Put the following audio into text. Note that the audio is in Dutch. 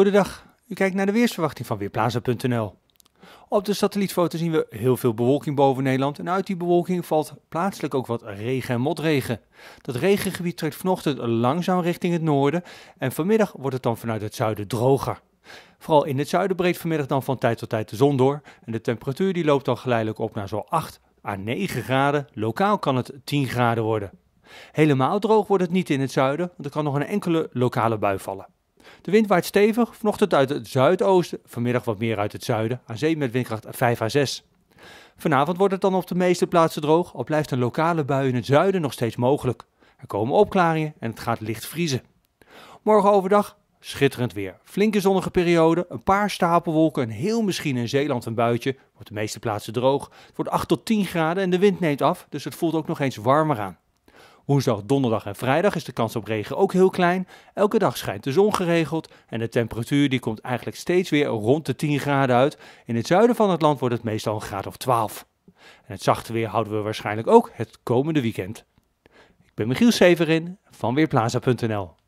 Goedendag, u kijkt naar de weersverwachting van Weerplaza.nl. Op de satellietfoto zien we heel veel bewolking boven Nederland en uit die bewolking valt plaatselijk ook wat regen en motregen. Dat regengebied trekt vanochtend langzaam richting het noorden en vanmiddag wordt het dan vanuit het zuiden droger. Vooral in het zuiden breekt vanmiddag dan van tijd tot tijd de zon door en de temperatuur die loopt dan geleidelijk op naar zo'n 8 à 9 graden. Lokaal kan het 10 graden worden. Helemaal droog wordt het niet in het zuiden, want er kan nog een enkele lokale bui vallen. De wind waait stevig, vanochtend uit het zuidoosten, vanmiddag wat meer uit het zuiden, aan zee met windkracht 5 à 6. Vanavond wordt het dan op de meeste plaatsen droog, al blijft een lokale bui in het zuiden nog steeds mogelijk. Er komen opklaringen en het gaat licht vriezen. Morgen overdag schitterend weer. Flinke zonnige periode, een paar stapelwolken en heel misschien in Zeeland een buitje. wordt de meeste plaatsen droog. Het wordt 8 tot 10 graden en de wind neemt af, dus het voelt ook nog eens warmer aan. Woensdag, donderdag en vrijdag is de kans op regen ook heel klein. Elke dag schijnt de zon geregeld en de temperatuur die komt eigenlijk steeds weer rond de 10 graden uit. In het zuiden van het land wordt het meestal een graad of 12. En het zachte weer houden we waarschijnlijk ook het komende weekend. Ik ben Michiel Severin van Weerplaza.nl